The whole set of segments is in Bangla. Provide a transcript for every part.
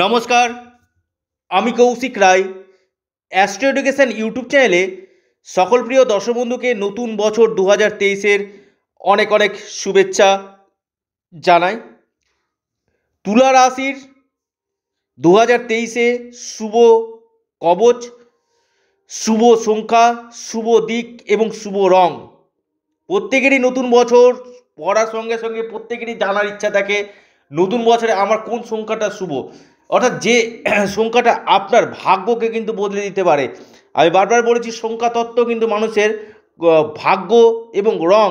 নমস্কার আমি Koushik Roy Astro Education YouTube চ্যানেলে সকল প্রিয় দর্শক বন্ধুকে নতুন বছর দু হাজার তেইশের অনেক অনেক শুভেচ্ছা জানাই তুলা রাশির দু হাজার তেইশে শুভ কবচ শুভ সংখ্যা শুভ দিক এবং শুভ রং প্রত্যেকেরই নতুন বছর পড়ার সঙ্গে সঙ্গে প্রত্যেকেরই জানার ইচ্ছা থাকে নতুন বছরে আমার কোন সংখ্যাটা শুভ অর্থাৎ যে সংখ্যাটা আপনার ভাগ্যকে কিন্তু বদলে দিতে পারে আমি বারবার বলেছি সংখ্যা তত্ত্ব কিন্তু মানুষের ভাগ্য এবং রং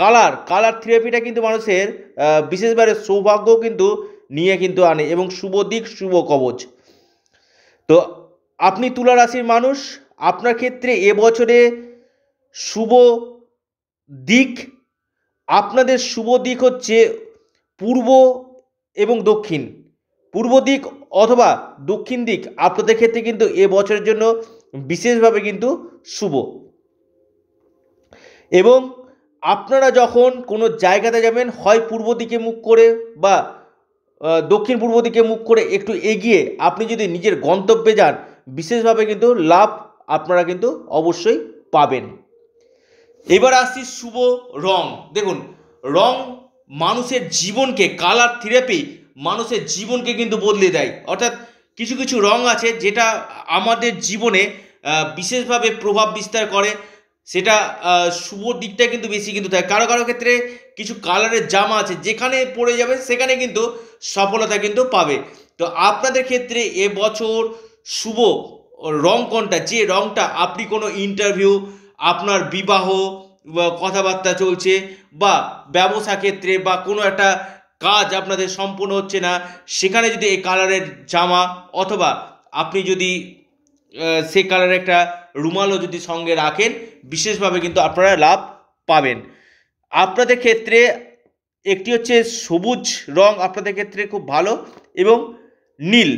কালার কালার থেরাপিটা কিন্তু মানুষের বিশেষভাবে সৌভাগ্য কিন্তু নিয়ে কিন্তু আনে এবং শুভ দিক শুভ কবচ তো আপনি তুলা রাশির মানুষ আপনার ক্ষেত্রে এবছরে শুভ দিক আপনাদের শুভ দিক হচ্ছে পূর্ব এবং দক্ষিণ পূর্ব দিক অথবা দক্ষিণ দিক আপনাদের ক্ষেত্রে কিন্তু এ বছরের জন্য বিশেষভাবে কিন্তু শুভ এবং আপনারা যখন কোনো জায়গাতে যাবেন হয় পূর্ব দিকে মুখ করে বা দক্ষিণ পূর্ব দিকে মুখ করে একটু এগিয়ে আপনি যদি নিজের গন্তব্যে যান বিশেষভাবে কিন্তু লাভ আপনারা কিন্তু অবশ্যই পাবেন এবার আসছি শুভ রং দেখুন রং মানুষের জীবনকে কালার থেরাপি মানুষের জীবনকে কিন্তু বদলে দেয় অর্থাৎ কিছু কিছু রং আছে যেটা আমাদের জীবনে বিশেষভাবে প্রভাব বিস্তার করে সেটা শুভ দিকটা কিন্তু বেশি কিন্তু থাকে কারো কারো ক্ষেত্রে কিছু কালারের জামা আছে যেখানে পড়ে যাবে সেখানে কিন্তু সফলতা কিন্তু পাবে তো আপনাদের ক্ষেত্রে এবছর শুভ রং কোনটা যে রংটা আপনি কোনো ইন্টারভিউ আপনার বিবাহ কথাবার্তা চলছে বা ব্যবসা ক্ষেত্রে বা কোনো একটা কাজ আপনাদের সম্পূর্ণ হচ্ছে না সেখানে যদি এই কালারের জামা অথবা আপনি যদি সে কালারের একটা রুমালও যদি সঙ্গে রাখেন বিশেষভাবে কিন্তু আপনারা লাভ পাবেন আপনাদের ক্ষেত্রে একটি হচ্ছে সবুজ রং আপনাদের ক্ষেত্রে খুব ভালো এবং নীল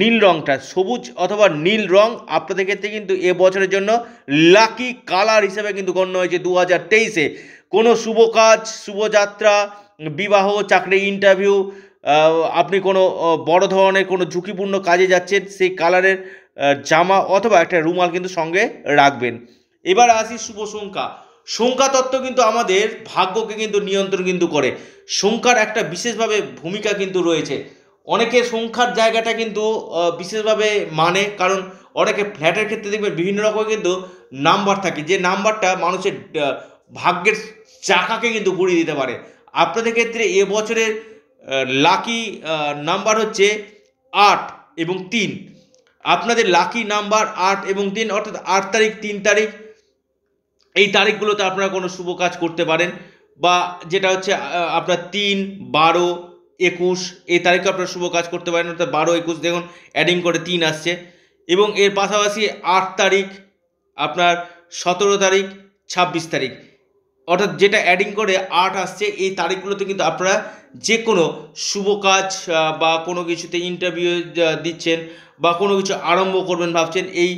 নীল রঙটা সবুজ অথবা নীল রং আপনাদের ক্ষেত্রে কিন্তু এ বছরের জন্য লাকি কালার হিসেবে কিন্তু গণ্য হয়েছে দু হাজার তেইশে কোনো শুভ কাজ শুভযাত্রা বিবাহ চাকরি ইন্টারভিউ আপনি কোনো বড় ধরনের কোনো ঝুঁকিপূর্ণ কাজে যাচ্ছেন সেই কালারের জামা অথবা একটা রুমাল কিন্তু সঙ্গে রাখবেন এবার আসি শুভ সংখ্যা সংখ্যা তত্ত্ব কিন্তু আমাদের ভাগ্যকে কিন্তু নিয়ন্ত্রণ কিন্তু করে সংখ্যার একটা বিশেষভাবে ভূমিকা কিন্তু রয়েছে অনেকে সংখ্যার জায়গাটা কিন্তু বিশেষভাবে মানে কারণ অনেকে ফ্ল্যাটের ক্ষেত্রে দেখবেন বিভিন্ন রকম কিন্তু নাম্বার থাকে যে নাম্বারটা মানুষের ভাগ্যের চাকাকে কিন্তু ঘুরিয়ে দিতে পারে আপনাদের ক্ষেত্রে এবছরের লাকি নাম্বার হচ্ছে আট এবং তিন আপনাদের লাকি নাম্বার আট এবং তিন অর্থাৎ আট তারিখ তিন তারিখ এই তারিখগুলোতে আপনারা কোনো শুভ কাজ করতে পারেন বা যেটা হচ্ছে আপনার তিন বারো একুশ এই তারিখে আপনারা শুভ কাজ করতে পারেন অর্থাৎ বারো একুশ দেখুন অ্যাডিং করে তিন আসছে এবং এর পাশাপাশি আট তারিখ আপনার সতেরো তারিখ ছাব্বিশ তারিখ অর্থাৎ যেটা অ্যাডিং করে আট আসছে এই তারিখগুলোতে কিন্তু আপনারা যে কোনো শুভ কাজ বা কোনো কিছুতে ইন্টারভিউ দিচ্ছেন বা কোনো কিছু আরম্ভ করবেন ভাবছেন এই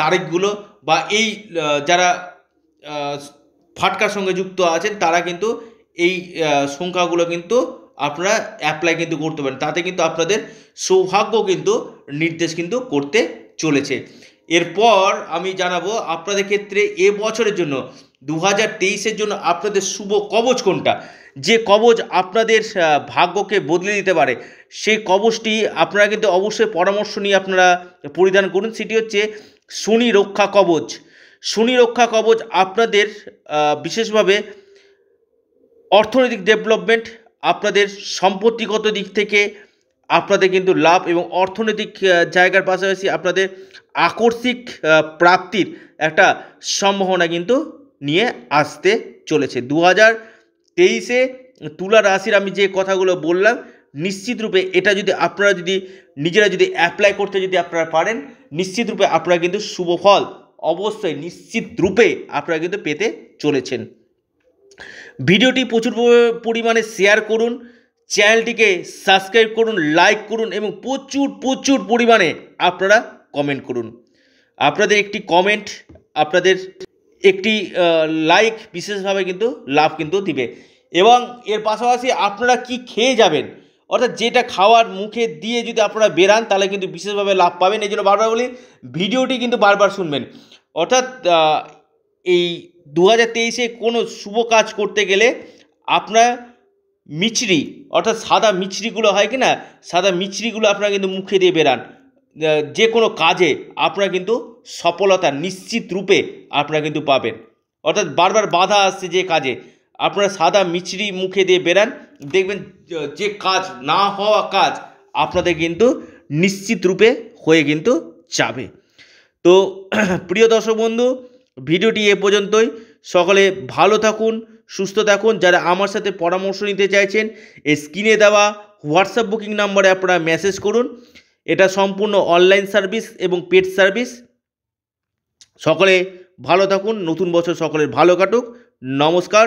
তারিখগুলো বা এই যারা ফাটকার সঙ্গে যুক্ত আছেন তারা কিন্তু এই সংখ্যাগুলো কিন্তু আপনারা অ্যাপ্লাই কিন্তু করতে পারেন তাতে কিন্তু আপনাদের সৌভাগ্য কিন্তু নির্দেশ কিন্তু করতে চলেছে এরপর আমি জানাবো আপনাদের ক্ষেত্রে এ বছরের জন্য দু হাজার তেইশের জন্য আপনাদের শুভ কবচ কোনটা যে কবচ আপনাদের ভাগ্যকে বদলে দিতে পারে সেই কবচটি আপনারা কিন্তু অবশ্যই পরামর্শ নিয়ে আপনারা পরিধান করুন সেটি হচ্ছে শনি রক্ষা কবচ শনি রক্ষা কবচ আপনাদের বিশেষভাবে অর্থনৈতিক ডেভেলপমেন্ট আপনাদের সম্পত্তিগত দিক থেকে আপনাদের কিন্তু লাভ এবং অর্থনৈতিক জায়গার পাশাপাশি আপনাদের আকর্ষিক প্রাপ্তির একটা সম্ভাবনা কিন্তু নিয়ে আসতে চলেছে দু হাজার তেইশে তুলা রাশির আমি যে কথাগুলো বললাম নিশ্চিতরূপে এটা যদি আপনারা যদি নিজেরা যদি অ্যাপ্লাই করতে যদি আপনারা পারেন নিশ্চিতরূপে আপনারা কিন্তু শুভ ফল অবশ্যই নিশ্চিত রূপে আপনারা কিন্তু পেতে চলেছেন ভিডিওটি প্রচুর পরিমাণে শেয়ার করুন চ্যানেলটিকে সাবস্ক্রাইব করুন লাইক করুন এবং প্রচুর প্রচুর পরিমাণে আপনারা কমেন্ট করুন আপনাদের একটি কমেন্ট আপনাদের একটি লাইক বিশেষভাবে কিন্তু লাভ কিন্তু দিবে এবং এর পাশাপাশি আপনারা কি খেয়ে যাবেন অর্থাৎ যেটা খাওয়ার মুখে দিয়ে যদি আপনারা বেরান তাহলে কিন্তু বিশেষভাবে লাভ পাবেন এই জন্য বারবার বলি ভিডিওটি কিন্তু বারবার শুনবেন অর্থাৎ এই দু হাজার তেইশে কোনো শুভ কাজ করতে গেলে আপনার মিচড়ি অর্থাৎ সাদা মিচড়িগুলো হয় কি না সাদা মিচড়িগুলো আপনারা কিন্তু মুখে দিয়ে বেরান যে কোনো কাজে আপনারা কিন্তু সফলতা নিশ্চিত রূপে আপনারা কিন্তু পাবেন অর্থাৎ বারবার বাধা আসছে যে কাজে আপনারা সাদা মিচড়ি মুখে দিয়ে বেরান দেখবেন যে কাজ না হওয়া কাজ আপনাদের কিন্তু নিশ্চিত রূপে হয়ে কিন্তু যাবে তো প্রিয় দর্শক বন্ধু ভিডিওটি এ পর্যন্তই সকলে ভালো থাকুন সুস্থ থাকুন যারা আমার সাথে পরামর্শ নিতে চাইছেন এই স্ক্রিনে দেওয়া হোয়াটসঅ্যাপ বুকিং নাম্বারে আপনারা মেসেজ করুন এটা সম্পূর্ণ অনলাইন সার্ভিস এবং পেড সার্ভিস সকলে ভালো থাকুন নতুন বছর সকলের ভালো কাটুক নমস্কার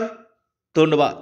ধন্যবাদ